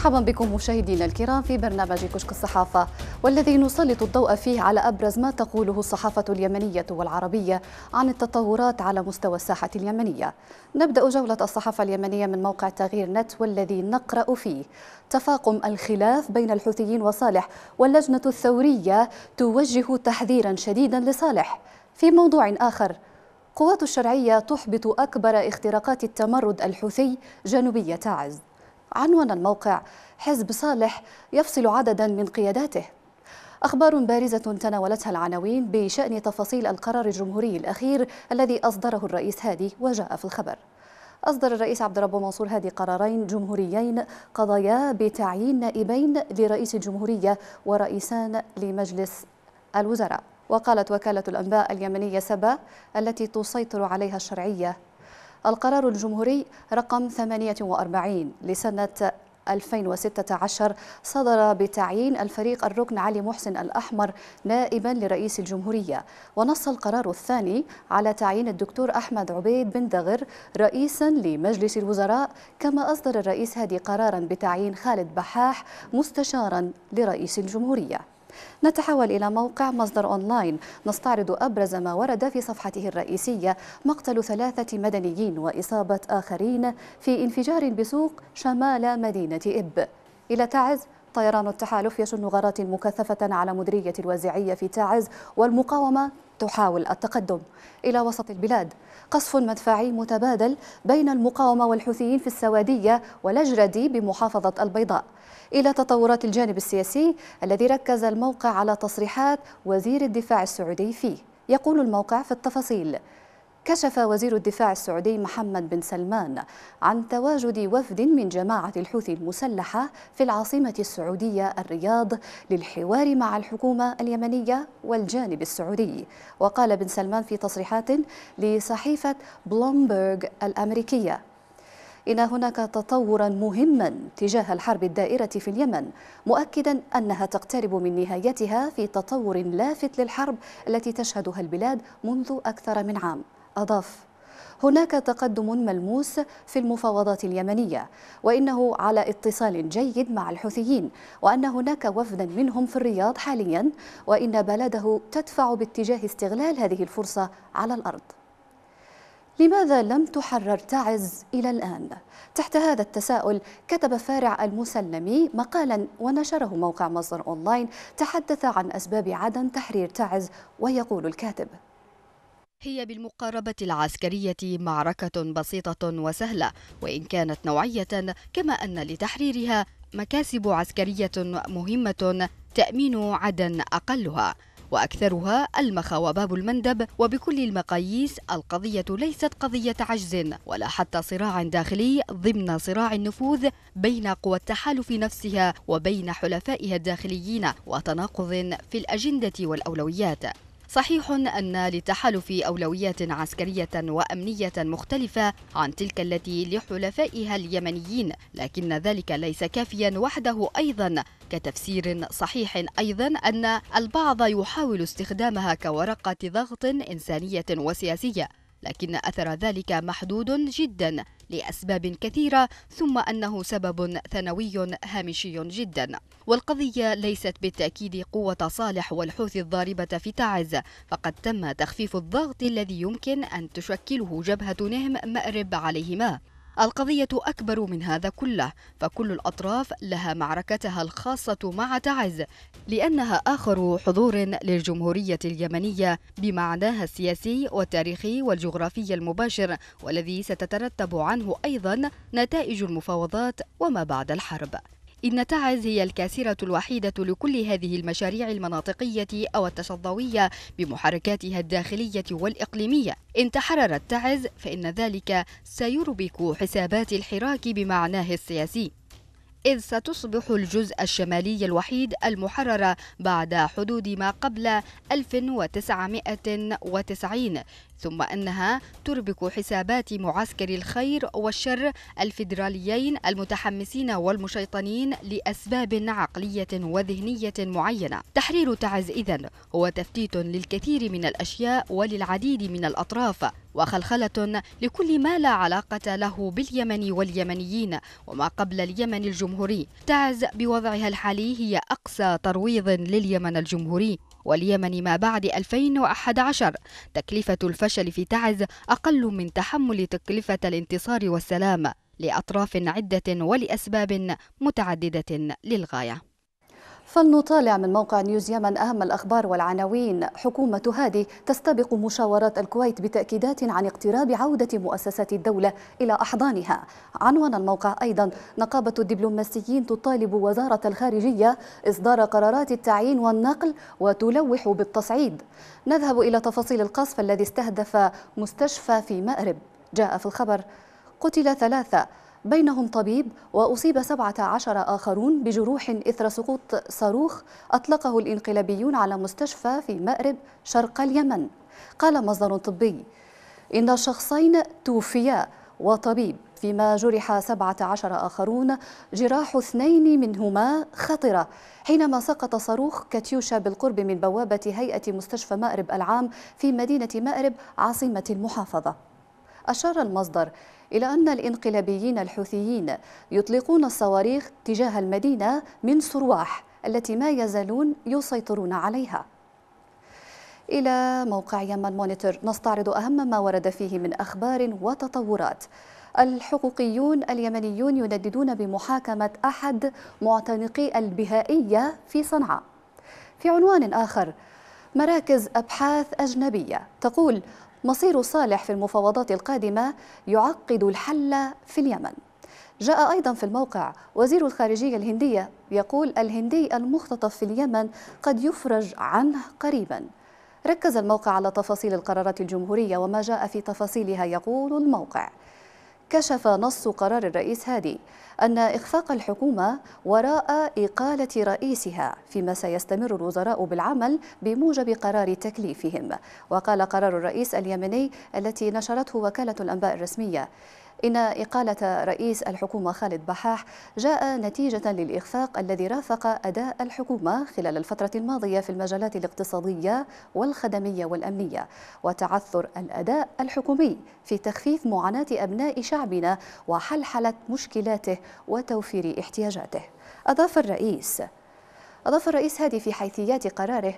مرحبا بكم مشاهدينا الكرام في برنامج كشك الصحافة والذي نسلط الضوء فيه على أبرز ما تقوله الصحافة اليمنية والعربية عن التطورات على مستوى الساحة اليمنية نبدأ جولة الصحافة اليمنية من موقع تغيير نت والذي نقرأ فيه تفاقم الخلاف بين الحوثيين وصالح واللجنة الثورية توجه تحذيرا شديدا لصالح في موضوع آخر قوات الشرعية تحبط أكبر اختراقات التمرد الحوثي جنوبية تعز عنوان الموقع حزب صالح يفصل عددا من قياداته أخبار بارزة تناولتها العناوين بشأن تفاصيل القرار الجمهوري الأخير الذي أصدره الرئيس هادي وجاء في الخبر أصدر الرئيس عبد الرب منصور هادي قرارين جمهوريين قضايا بتعيين نائبين لرئيس الجمهورية ورئيسان لمجلس الوزراء وقالت وكالة الأنباء اليمنية سبا التي تسيطر عليها الشرعية القرار الجمهوري رقم 48 لسنة 2016 صدر بتعيين الفريق الركن علي محسن الأحمر نائبا لرئيس الجمهورية ونص القرار الثاني على تعيين الدكتور أحمد عبيد بن دغر رئيسا لمجلس الوزراء كما أصدر الرئيس هادي قرارا بتعيين خالد بحاح مستشارا لرئيس الجمهورية نتحول إلى موقع مصدر أونلاين نستعرض أبرز ما ورد في صفحته الرئيسية مقتل ثلاثة مدنيين وإصابة آخرين في انفجار بسوق شمال مدينة إب إلى تعز طيران التحالف يشن غارات مكثفة على مدرية الوازعية في تعز والمقاومة تحاول التقدم إلى وسط البلاد قصف مدفعي متبادل بين المقاومة والحوثيين في السوادية والأجردي بمحافظة البيضاء إلى تطورات الجانب السياسي الذي ركز الموقع على تصريحات وزير الدفاع السعودي فيه يقول الموقع في التفاصيل كشف وزير الدفاع السعودي محمد بن سلمان عن تواجد وفد من جماعة الحوثي المسلحة في العاصمة السعودية الرياض للحوار مع الحكومة اليمنية والجانب السعودي وقال بن سلمان في تصريحات لصحيفة بلومبرغ الأمريكية إن هناك تطورا مهما تجاه الحرب الدائرة في اليمن مؤكدا أنها تقترب من نهايتها في تطور لافت للحرب التي تشهدها البلاد منذ أكثر من عام أضاف هناك تقدم ملموس في المفاوضات اليمنية وإنه على اتصال جيد مع الحوثيين وأن هناك وفدا منهم في الرياض حاليا وإن بلده تدفع باتجاه استغلال هذه الفرصة على الأرض لماذا لم تحرر تعز إلى الآن؟ تحت هذا التساؤل كتب فارع المسلمي مقالا ونشره موقع مصدر أونلاين تحدث عن أسباب عدم تحرير تعز ويقول الكاتب هي بالمقاربة العسكرية معركة بسيطة وسهلة وإن كانت نوعية كما أن لتحريرها مكاسب عسكرية مهمة تأمين عدن أقلها وأكثرها المخ وباب المندب وبكل المقاييس القضية ليست قضية عجز ولا حتى صراع داخلي ضمن صراع النفوذ بين قوى التحالف نفسها وبين حلفائها الداخليين وتناقض في الأجندة والأولويات صحيح أن للتحالف أولويات عسكرية وأمنية مختلفة عن تلك التي لحلفائها اليمنيين لكن ذلك ليس كافيا وحده أيضا كتفسير صحيح أيضا أن البعض يحاول استخدامها كورقة ضغط إنسانية وسياسية لكن أثر ذلك محدود جدا لأسباب كثيرة ثم أنه سبب ثانوي هامشي جدا والقضية ليست بالتأكيد قوة صالح والحوثي الضاربة في تعز فقد تم تخفيف الضغط الذي يمكن أن تشكله جبهة نهم مأرب عليهما القضية أكبر من هذا كله فكل الأطراف لها معركتها الخاصة مع تعز لأنها آخر حضور للجمهورية اليمنية بمعناها السياسي والتاريخي والجغرافي المباشر والذي ستترتب عنه أيضا نتائج المفاوضات وما بعد الحرب إن تعز هي الكاسرة الوحيدة لكل هذه المشاريع المناطقية أو التشظوية بمحركاتها الداخلية والإقليمية إن تحررت تعز فإن ذلك سيربك حسابات الحراك بمعناه السياسي إذ ستصبح الجزء الشمالي الوحيد المحرر بعد حدود ما قبل 1990 ثم أنها تربك حسابات معسكر الخير والشر الفيدراليين المتحمسين والمشيطنين لأسباب عقلية وذهنية معينة تحرير تعز إذن هو تفتيت للكثير من الأشياء وللعديد من الأطراف وخلخلة لكل ما لا علاقة له باليمن واليمنيين وما قبل اليمن الجمهوري تعز بوضعها الحالي هي أقصى ترويض لليمن الجمهوري واليمن ما بعد 2011 تكلفة الفشل في تعز أقل من تحمل تكلفة الانتصار والسلام لأطراف عدة ولأسباب متعددة للغاية فلنطالع من موقع نيوز يمن أهم الأخبار والعناوين حكومة هادي تستبق مشاورات الكويت بتأكيدات عن اقتراب عودة مؤسسات الدولة إلى أحضانها عنوان الموقع أيضا نقابة الدبلوماسيين تطالب وزارة الخارجية إصدار قرارات التعيين والنقل وتلوح بالتصعيد نذهب إلى تفاصيل القصف الذي استهدف مستشفى في مأرب جاء في الخبر قتل ثلاثة بينهم طبيب وأصيب 17 آخرون بجروح إثر سقوط صاروخ أطلقه الإنقلابيون على مستشفى في مأرب شرق اليمن قال مصدر طبي إن الشخصين توفيا وطبيب فيما جرح 17 آخرون جراح اثنين منهما خطرة حينما سقط صاروخ كاتيوشا بالقرب من بوابة هيئة مستشفى مأرب العام في مدينة مأرب عاصمة المحافظة أشار المصدر إلى أن الإنقلابيين الحوثيين يطلقون الصواريخ تجاه المدينة من صرواح التي ما يزالون يسيطرون عليها إلى موقع يمن مونيتور نستعرض أهم ما ورد فيه من أخبار وتطورات الحقوقيون اليمنيون ينددون بمحاكمة أحد معتنقي البهائية في صنعاء في عنوان آخر مراكز أبحاث أجنبية تقول مصير صالح في المفاوضات القادمة يعقد الحل في اليمن جاء أيضا في الموقع وزير الخارجية الهندية يقول الهندي المختطف في اليمن قد يفرج عنه قريبا ركز الموقع على تفاصيل القرارات الجمهورية وما جاء في تفاصيلها يقول الموقع كشف نص قرار الرئيس هادي أن إخفاق الحكومة وراء إقالة رئيسها فيما سيستمر الوزراء بالعمل بموجب قرار تكليفهم وقال قرار الرئيس اليمني التي نشرته وكالة الأنباء الرسمية إن إقالة رئيس الحكومة خالد بحاح جاء نتيجة للإخفاق الذي رافق أداء الحكومة خلال الفترة الماضية في المجالات الاقتصادية والخدمية والأمنية وتعثر الأداء الحكومي في تخفيف معاناة أبناء شعبنا وحلحلة مشكلاته وتوفير احتياجاته أضاف الرئيس أضاف الرئيس هادي في حيثيات قراره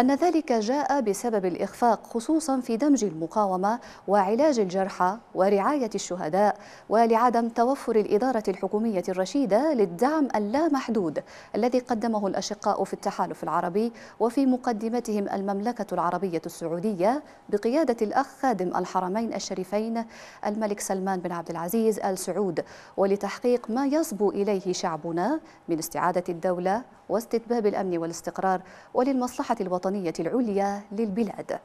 أن ذلك جاء بسبب الإخفاق خصوصا في دمج المقاومة وعلاج الجرحى ورعاية الشهداء ولعدم توفر الإدارة الحكومية الرشيدة للدعم اللامحدود الذي قدمه الأشقاء في التحالف العربي وفي مقدمتهم المملكة العربية السعودية بقيادة الأخ خادم الحرمين الشريفين الملك سلمان بن عبد العزيز آل سعود ولتحقيق ما يصبو إليه شعبنا من استعادة الدولة واستتباب الأمن والاستقرار وللمصلحة الوطنية الوطنية العليا للبلاد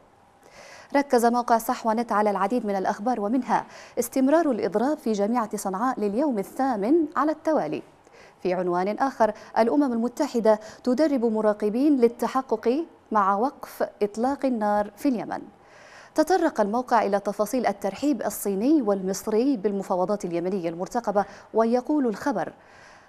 ركز موقع صحوانت على العديد من الأخبار ومنها استمرار الإضراب في جامعة صنعاء لليوم الثامن على التوالي في عنوان آخر الأمم المتحدة تدرب مراقبين للتحقق مع وقف إطلاق النار في اليمن تطرق الموقع إلى تفاصيل الترحيب الصيني والمصري بالمفاوضات اليمنية المرتقبة ويقول الخبر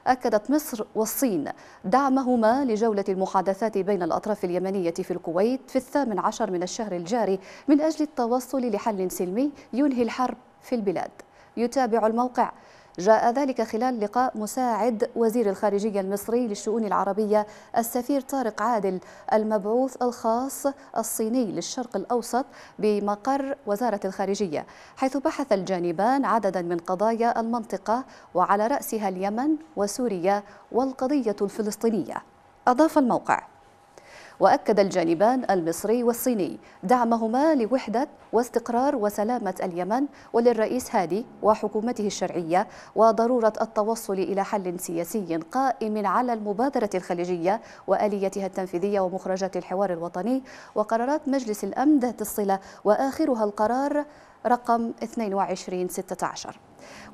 أكدت مصر والصين دعمهما لجولة المحادثات بين الأطراف اليمنية في الكويت في الثامن عشر من الشهر الجاري من أجل التوصل لحل سلمي ينهي الحرب في البلاد يتابع الموقع جاء ذلك خلال لقاء مساعد وزير الخارجية المصري للشؤون العربية السفير طارق عادل المبعوث الخاص الصيني للشرق الأوسط بمقر وزارة الخارجية حيث بحث الجانبان عددا من قضايا المنطقة وعلى رأسها اليمن وسوريا والقضية الفلسطينية أضاف الموقع وأكد الجانبان المصري والصيني دعمهما لوحدة واستقرار وسلامة اليمن وللرئيس هادي وحكومته الشرعية وضرورة التوصل إلى حل سياسي قائم على المبادرة الخليجية وآليتها التنفيذية ومخرجات الحوار الوطني وقرارات مجلس الأمن ذات الصلة وآخرها القرار رقم 2216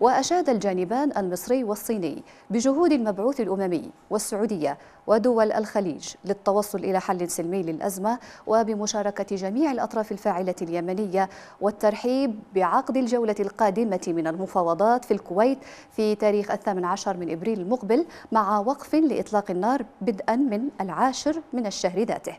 وأشاد الجانبان المصري والصيني بجهود المبعوث الأممي والسعودية ودول الخليج للتوصل إلى حل سلمي للأزمة وبمشاركة جميع الأطراف الفاعلة اليمنية والترحيب بعقد الجولة القادمة من المفاوضات في الكويت في تاريخ الثامن عشر من إبريل المقبل مع وقف لإطلاق النار بدءا من العاشر من الشهر ذاته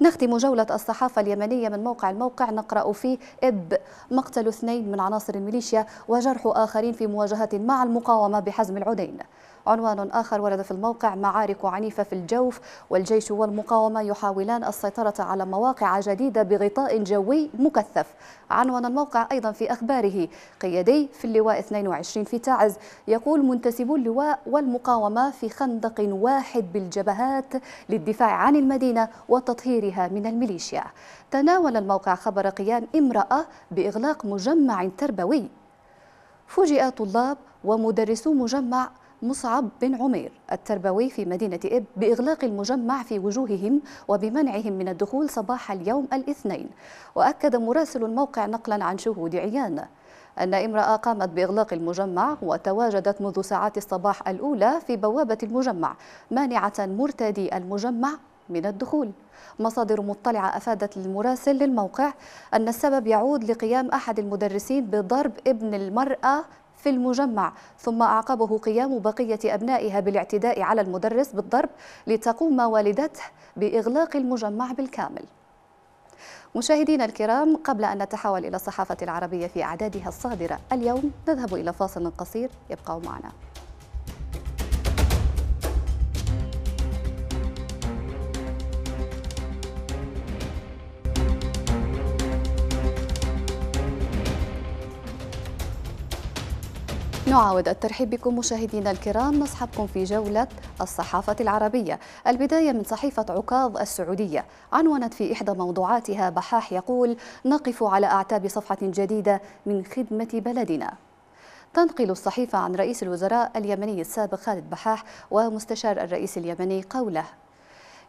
نختم جولة الصحافة اليمنية من موقع الموقع نقرأ فيه إب مقتل اثنين من عناصر الميليشيا وجرح آخرين في مواجهة مع المقاومة بحزم العدين عنوان آخر ورد في الموقع معارك عنيفة في الجوف والجيش والمقاومة يحاولان السيطرة على مواقع جديدة بغطاء جوي مكثف عنوان الموقع أيضا في أخباره قيادي في اللواء 22 في تعز يقول منتسبو اللواء والمقاومة في خندق واحد بالجبهات للدفاع عن المدينة وتطهيرها من الميليشيا تناول الموقع خبر قيام امرأة بإغلاق مجمع تربوي فوجئ طلاب ومدرسو مجمع مصعب بن عمير التربوي في مدينة إب بإغلاق المجمع في وجوههم وبمنعهم من الدخول صباح اليوم الاثنين وأكد مراسل الموقع نقلا عن شهود عيان أن امرأة قامت بإغلاق المجمع وتواجدت منذ ساعات الصباح الأولى في بوابة المجمع مانعة مرتدي المجمع من الدخول مصادر مطلعة أفادت المراسل للموقع أن السبب يعود لقيام أحد المدرسين بضرب ابن المرأة في المجمع ثم أعقبه قيام بقية أبنائها بالاعتداء على المدرس بالضرب لتقوم والدته بإغلاق المجمع بالكامل مشاهدينا الكرام قبل أن نتحول إلى الصحافة العربية في أعدادها الصادرة اليوم نذهب إلى فاصل قصير يبقوا معنا نعاود الترحيب بكم مشاهدينا الكرام نصحبكم في جولة الصحافة العربية البداية من صحيفة عكاظ السعودية عنونت في إحدى موضوعاتها بحاح يقول نقف على أعتاب صفحة جديدة من خدمة بلدنا تنقل الصحيفة عن رئيس الوزراء اليمني السابق خالد بحاح ومستشار الرئيس اليمني قوله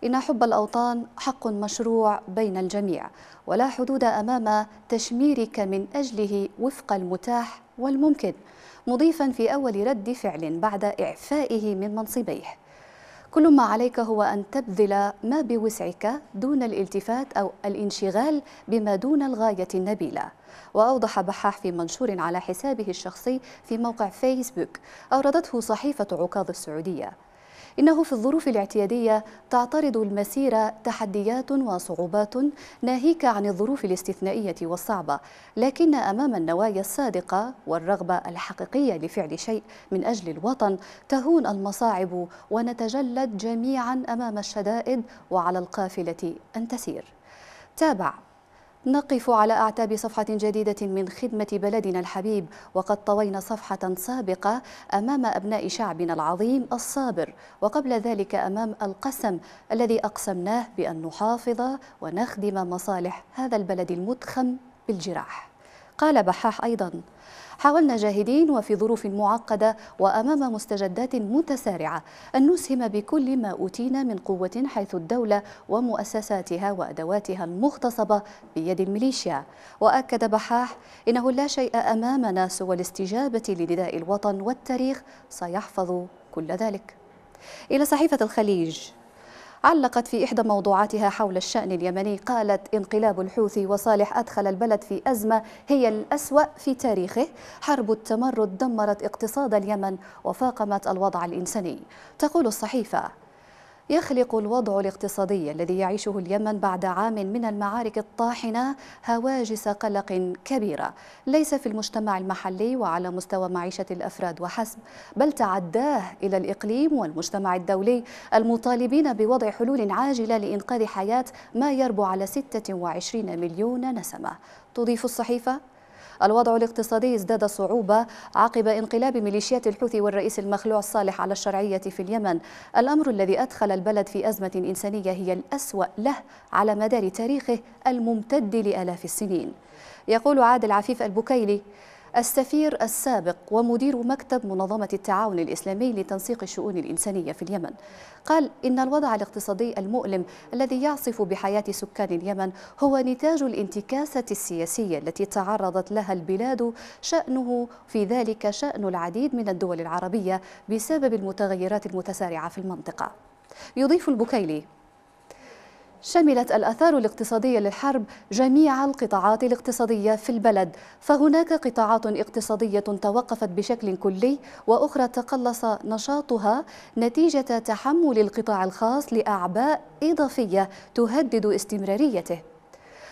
إن حب الأوطان حق مشروع بين الجميع ولا حدود أمام تشميرك من أجله وفق المتاح والممكن مضيفا في أول رد فعل بعد إعفائه من منصبيه كل ما عليك هو أن تبذل ما بوسعك دون الالتفات أو الانشغال بما دون الغاية النبيلة وأوضح بحاح في منشور على حسابه الشخصي في موقع فيسبوك أوردته صحيفة عكاظ السعودية إنه في الظروف الاعتيادية تعترض المسيرة تحديات وصعوبات ناهيك عن الظروف الاستثنائية والصعبة لكن أمام النوايا الصادقة والرغبة الحقيقية لفعل شيء من أجل الوطن تهون المصاعب ونتجلد جميعا أمام الشدائد وعلى القافلة أن تسير تابع نقف على أعتاب صفحة جديدة من خدمة بلدنا الحبيب وقد طوينا صفحة سابقة أمام أبناء شعبنا العظيم الصابر وقبل ذلك أمام القسم الذي أقسمناه بأن نحافظ ونخدم مصالح هذا البلد المتخم بالجراح قال بحاح أيضا حاولنا جاهدين وفي ظروف معقدة وأمام مستجدات متسارعة أن نسهم بكل ما أوتينا من قوة حيث الدولة ومؤسساتها وأدواتها المغتصبة بيد الميليشيا وأكد بحاح إنه لا شيء أمامنا سوى الاستجابة لنداء الوطن والتاريخ سيحفظ كل ذلك إلى صحيفة الخليج علقت في إحدى موضوعاتها حول الشأن اليمني قالت انقلاب الحوثي وصالح أدخل البلد في أزمة هي الأسوأ في تاريخه حرب التمرد دمرت اقتصاد اليمن وفاقمت الوضع الإنساني تقول الصحيفة يخلق الوضع الاقتصادي الذي يعيشه اليمن بعد عام من المعارك الطاحنة هواجس قلق كبيرة ليس في المجتمع المحلي وعلى مستوى معيشة الأفراد وحسب بل تعداه إلى الإقليم والمجتمع الدولي المطالبين بوضع حلول عاجلة لإنقاذ حياة ما يربو على 26 مليون نسمة تضيف الصحيفة الوضع الاقتصادي ازداد صعوبة عقب انقلاب ميليشيات الحوثي والرئيس المخلوع الصالح على الشرعية في اليمن الأمر الذي أدخل البلد في أزمة إنسانية هي الأسوأ له على مدار تاريخه الممتد لآلاف السنين يقول عادل عفيف البكيلي السفير السابق ومدير مكتب منظمة التعاون الإسلامي لتنسيق الشؤون الإنسانية في اليمن قال إن الوضع الاقتصادي المؤلم الذي يعصف بحياة سكان اليمن هو نتاج الانتكاسة السياسية التي تعرضت لها البلاد شأنه في ذلك شأن العديد من الدول العربية بسبب المتغيرات المتسارعة في المنطقة يضيف البكيلي شملت الأثار الاقتصادية للحرب جميع القطاعات الاقتصادية في البلد فهناك قطاعات اقتصادية توقفت بشكل كلي وأخرى تقلص نشاطها نتيجة تحمل القطاع الخاص لأعباء إضافية تهدد استمراريته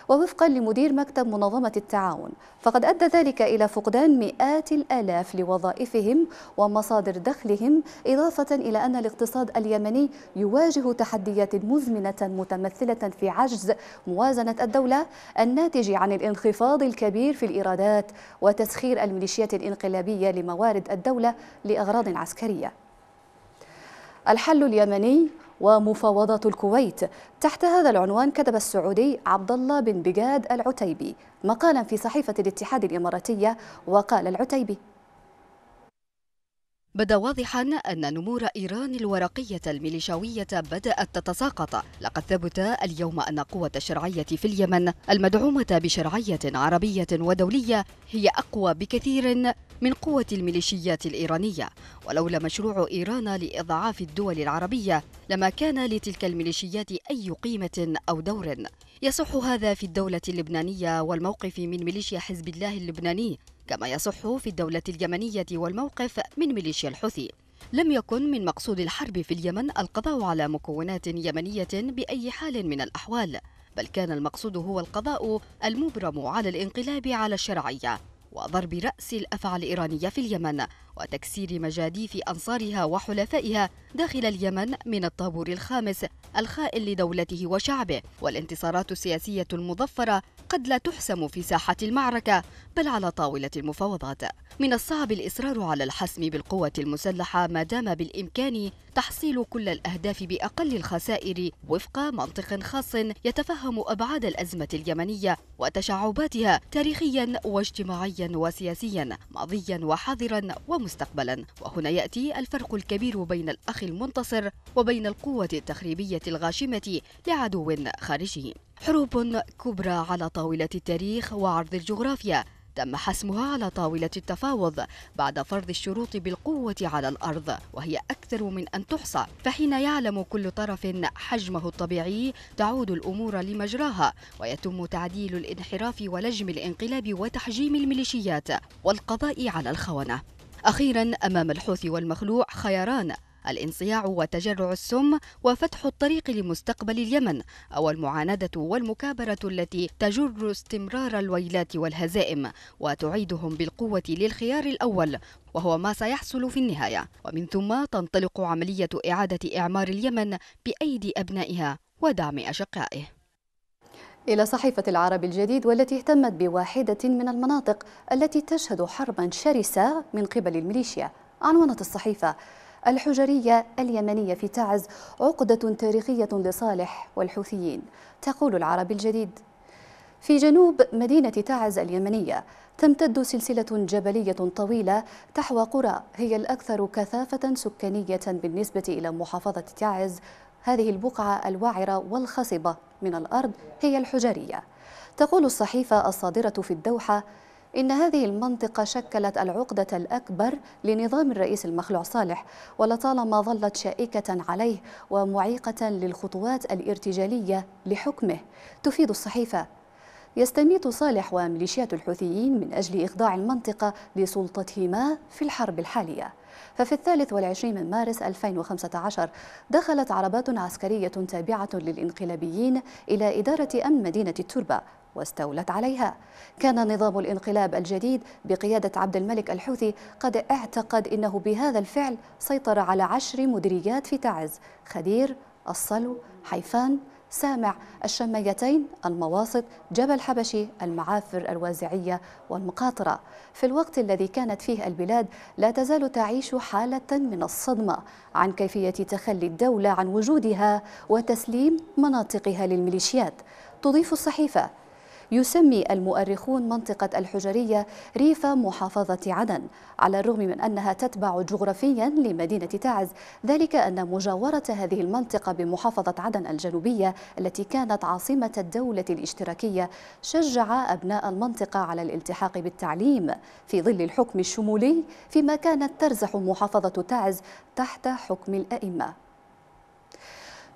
ووفقا لمدير مكتب منظمة التعاون فقد أدى ذلك إلى فقدان مئات الآلاف لوظائفهم ومصادر دخلهم إضافة إلى أن الاقتصاد اليمني يواجه تحديات مزمنة متمثلة في عجز موازنة الدولة الناتج عن الانخفاض الكبير في الإيرادات وتسخير الميليشيات الانقلابية لموارد الدولة لأغراض عسكرية الحل اليمني ومفاوضات الكويت تحت هذا العنوان كتب السعودي عبد الله بن بجاد العتيبي مقالا في صحيفة الاتحاد الإماراتية وقال العتيبي بدا واضحا أن نمور إيران الورقية الميليشاوية بدأت تتساقط لقد ثبت اليوم أن قوة الشرعية في اليمن المدعومة بشرعية عربية ودولية هي أقوى بكثير من قوة الميليشيات الإيرانية ولولا مشروع إيران لإضعاف الدول العربية لما كان لتلك الميليشيات أي قيمة أو دور يصح هذا في الدولة اللبنانية والموقف من ميليشيا حزب الله اللبناني كما يصح في الدولة اليمنية والموقف من ميليشيا الحوثي لم يكن من مقصود الحرب في اليمن القضاء على مكونات يمنية بأي حال من الأحوال بل كان المقصود هو القضاء المبرم على الانقلاب على الشرعية وضرب رأس الأفعى الإيرانية في اليمن وتكسير مجاديف أنصارها وحلفائها داخل اليمن من الطابور الخامس الخائن لدولته وشعبه والانتصارات السياسية المظفرة قد لا تحسم في ساحة المعركة بل على طاولة المفاوضات من الصعب الإصرار على الحسم بالقوة المسلحة ما دام بالإمكان تحصيل كل الأهداف بأقل الخسائر وفق منطق خاص يتفهم أبعاد الأزمة اليمنية وتشعباتها تاريخيا واجتماعيا وسياسيا ماضيا وحاضرا و مستقبلا وهنا يأتي الفرق الكبير بين الأخ المنتصر وبين القوة التخريبية الغاشمة لعدو خارجي حروب كبرى على طاولة التاريخ وعرض الجغرافيا تم حسمها على طاولة التفاوض بعد فرض الشروط بالقوة على الأرض وهي أكثر من أن تحصى فحين يعلم كل طرف حجمه الطبيعي تعود الأمور لمجراها ويتم تعديل الانحراف ولجم الانقلاب وتحجيم الميليشيات والقضاء على الخونة أخيرا أمام الحوثي والمخلوع خياران الانصياع وتجرع السم وفتح الطريق لمستقبل اليمن او المعانده والمكابره التي تجر استمرار الويلات والهزائم وتعيدهم بالقوه للخيار الاول وهو ما سيحصل في النهايه ومن ثم تنطلق عمليه اعاده اعمار اليمن بايدي ابنائها ودعم اشقائه إلى صحيفة العرب الجديد والتي اهتمت بواحدة من المناطق التي تشهد حربا شرسة من قبل الميليشيا عنونت الصحيفة الحجرية اليمنية في تعز عقدة تاريخية لصالح والحوثيين تقول العرب الجديد في جنوب مدينة تعز اليمنية تمتد سلسلة جبلية طويلة تحوى قرى هي الأكثر كثافة سكانية بالنسبة إلى محافظة تعز هذه البقعة الوعرة والخصبة من الأرض هي الحجرية تقول الصحيفة الصادرة في الدوحة إن هذه المنطقة شكلت العقدة الأكبر لنظام الرئيس المخلوع صالح ولطالما ظلت شائكة عليه ومعيقة للخطوات الارتجالية لحكمه تفيد الصحيفة يستميت صالح وميليشيات الحوثيين من أجل إخضاع المنطقة لسلطتهما في الحرب الحالية ففي الثالث والعشرين من مارس 2015 دخلت عربات عسكرية تابعة للإنقلابيين إلى إدارة أمن مدينة التربة واستولت عليها كان نظام الانقلاب الجديد بقيادة عبد الملك الحوثي قد اعتقد إنه بهذا الفعل سيطر على عشر مديريات في تعز خدير الصلو حيفان سامع الشميتين المواسط جبل حبشي المعافر الوازعية والمقاطرة في الوقت الذي كانت فيه البلاد لا تزال تعيش حالة من الصدمة عن كيفية تخلي الدولة عن وجودها وتسليم مناطقها للميليشيات تضيف الصحيفة يسمي المؤرخون منطقة الحجرية ريف محافظة عدن على الرغم من أنها تتبع جغرافيا لمدينة تعز ذلك أن مجاورة هذه المنطقة بمحافظة عدن الجنوبية التي كانت عاصمة الدولة الاشتراكية شجع أبناء المنطقة على الالتحاق بالتعليم في ظل الحكم الشمولي فيما كانت ترزح محافظة تعز تحت حكم الأئمة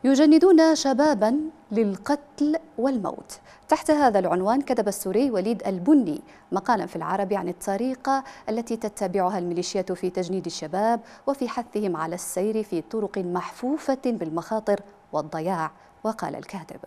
يجندون شبابا للقتل والموت تحت هذا العنوان كتب السوري وليد البني مقالا في العربي عن الطريقة التي تتبعها الميليشيات في تجنيد الشباب وفي حثهم على السير في طرق محفوفة بالمخاطر والضياع وقال الكاتب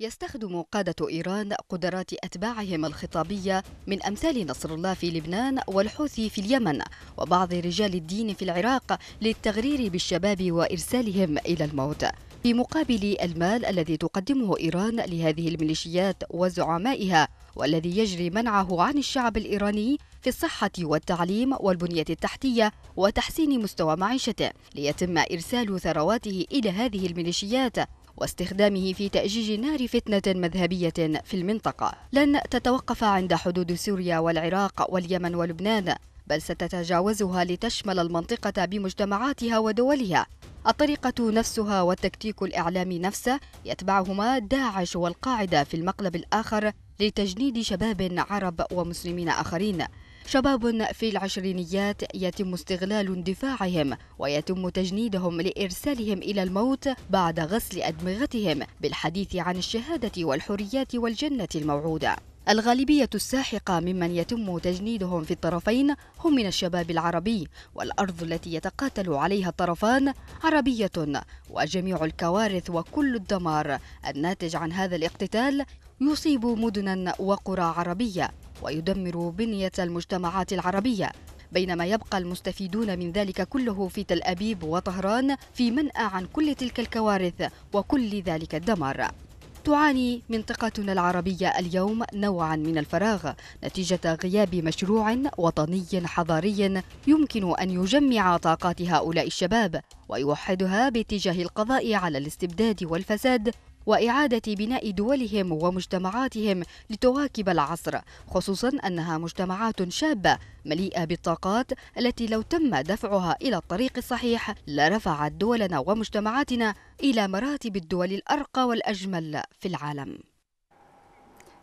يستخدم قادة إيران قدرات أتباعهم الخطابية من أمثال نصر الله في لبنان والحوثي في اليمن وبعض رجال الدين في العراق للتغرير بالشباب وإرسالهم إلى الموت في مقابل المال الذي تقدمه إيران لهذه الميليشيات وزعمائها والذي يجري منعه عن الشعب الإيراني في الصحة والتعليم والبنية التحتية وتحسين مستوى معيشته ليتم إرسال ثرواته إلى هذه الميليشيات واستخدامه في تأجيج نار فتنة مذهبية في المنطقة لن تتوقف عند حدود سوريا والعراق واليمن ولبنان بل ستتجاوزها لتشمل المنطقة بمجتمعاتها ودولها الطريقة نفسها والتكتيك الإعلامي نفسه يتبعهما داعش والقاعدة في المقلب الآخر لتجنيد شباب عرب ومسلمين آخرين شباب في العشرينيات يتم استغلال اندفاعهم ويتم تجنيدهم لإرسالهم إلى الموت بعد غسل أدمغتهم بالحديث عن الشهادة والحريات والجنة الموعودة الغالبية الساحقة ممن يتم تجنيدهم في الطرفين هم من الشباب العربي والأرض التي يتقاتل عليها الطرفان عربية وجميع الكوارث وكل الدمار الناتج عن هذا الاقتتال يصيب مدنا وقرى عربية ويدمر بنية المجتمعات العربية بينما يبقى المستفيدون من ذلك كله في تل أبيب وطهران في منأى عن كل تلك الكوارث وكل ذلك الدمار تعاني منطقتنا العربية اليوم نوعا من الفراغ نتيجة غياب مشروع وطني حضاري يمكن أن يجمع طاقات هؤلاء الشباب ويوحدها باتجاه القضاء على الاستبداد والفساد وإعادة بناء دولهم ومجتمعاتهم لتواكب العصر خصوصا أنها مجتمعات شابة مليئة بالطاقات التي لو تم دفعها إلى الطريق الصحيح لرفعت دولنا ومجتمعاتنا إلى مراتب الدول الأرقى والأجمل في العالم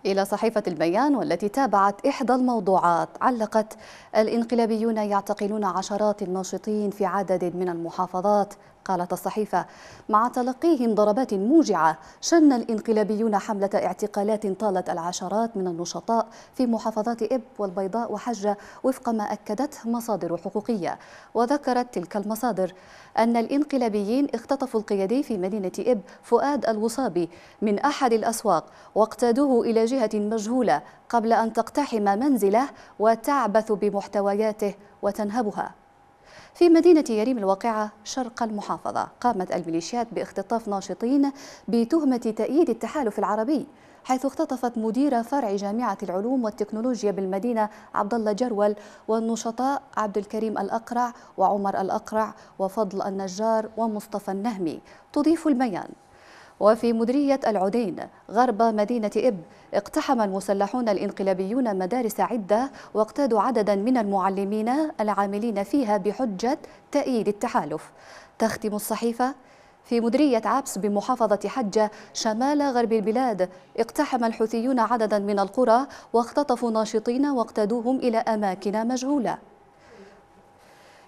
إلى صحيفة البيان والتي تابعت إحدى الموضوعات علقت الإنقلابيون يعتقلون عشرات الناشطين في عدد من المحافظات قالت الصحيفة مع تلقيهم ضربات موجعة شن الانقلابيون حملة اعتقالات طالت العشرات من النشطاء في محافظات إب والبيضاء وحجة وفق ما أكدته مصادر حقوقية وذكرت تلك المصادر أن الانقلابيين اختطفوا القيادي في مدينة إب فؤاد الوصابي من أحد الأسواق واقتادوه إلى جهة مجهولة قبل أن تقتحم منزله وتعبث بمحتوياته وتنهبها في مدينة يريم الواقعة شرق المحافظة قامت الميليشيات باختطاف ناشطين بتهمة تأييد التحالف العربي حيث اختطفت مدير فرع جامعة العلوم والتكنولوجيا بالمدينة عبد الله جرول والنشطاء عبد الكريم الأقرع وعمر الأقرع وفضل النجار ومصطفى النهمي تضيف الميان وفي مديرية العدين غرب مدينة إب اقتحم المسلحون الانقلابيون مدارس عدة واقتادوا عددا من المعلمين العاملين فيها بحجة تأييد التحالف تختم الصحيفة في مديرية عبس بمحافظة حجة شمال غرب البلاد اقتحم الحوثيون عددا من القرى واختطفوا ناشطين واقتادوهم إلى أماكن مجهولة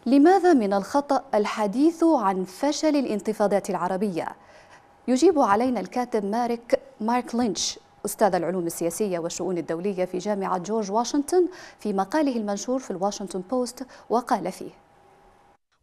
لماذا من الخطأ الحديث عن فشل الانتفاضات العربية؟ يجيب علينا الكاتب مارك مارك لينش أستاذ العلوم السياسية والشؤون الدولية في جامعة جورج واشنطن في مقاله المنشور في الواشنطن بوست وقال فيه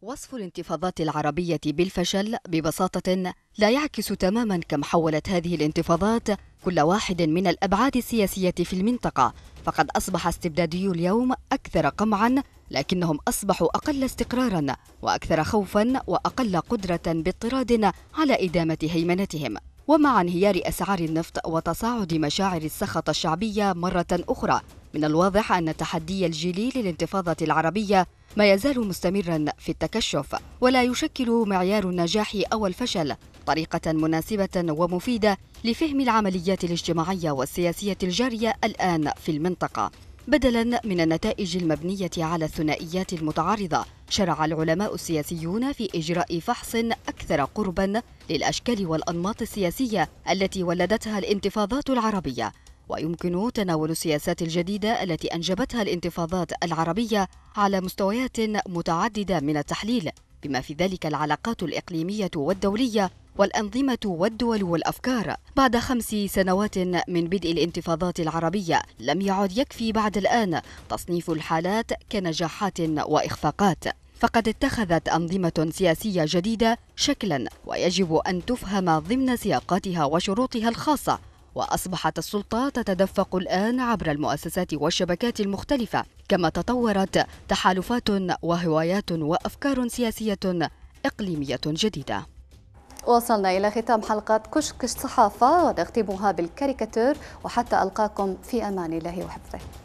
وصف الانتفاضات العربية بالفشل ببساطة لا يعكس تماما كم حولت هذه الانتفاضات كل واحد من الأبعاد السياسية في المنطقة فقد أصبح استبداديو اليوم أكثر قمعا لكنهم أصبحوا أقل استقرارا وأكثر خوفا وأقل قدرة باضطراد على إدامة هيمنتهم ومع انهيار أسعار النفط وتصاعد مشاعر السخط الشعبية مرة أخرى من الواضح أن تحدي الجيلي للانتفاضة العربية ما يزال مستمرا في التكشف ولا يشكل معيار النجاح أو الفشل طريقة مناسبة ومفيدة لفهم العمليات الاجتماعية والسياسية الجارية الآن في المنطقة بدلا من النتائج المبنية على الثنائيات المتعارضة شرع العلماء السياسيون في إجراء فحص أكثر قربا للأشكال والأنماط السياسية التي ولدتها الانتفاضات العربية ويمكن تناول السياسات الجديدة التي أنجبتها الانتفاضات العربية على مستويات متعددة من التحليل بما في ذلك العلاقات الإقليمية والدولية والأنظمة والدول والأفكار بعد خمس سنوات من بدء الانتفاضات العربية لم يعد يكفي بعد الآن تصنيف الحالات كنجاحات وإخفاقات فقد اتخذت أنظمة سياسية جديدة شكلا ويجب أن تفهم ضمن سياقاتها وشروطها الخاصة وأصبحت السلطة تتدفق الآن عبر المؤسسات والشبكات المختلفة كما تطورت تحالفات وهوايات وأفكار سياسية إقليمية جديدة وصلنا إلى ختام حلقة كشك الصحافة ونختمها بالكاريكاتير وحتى ألقاكم في أمان الله وحفظه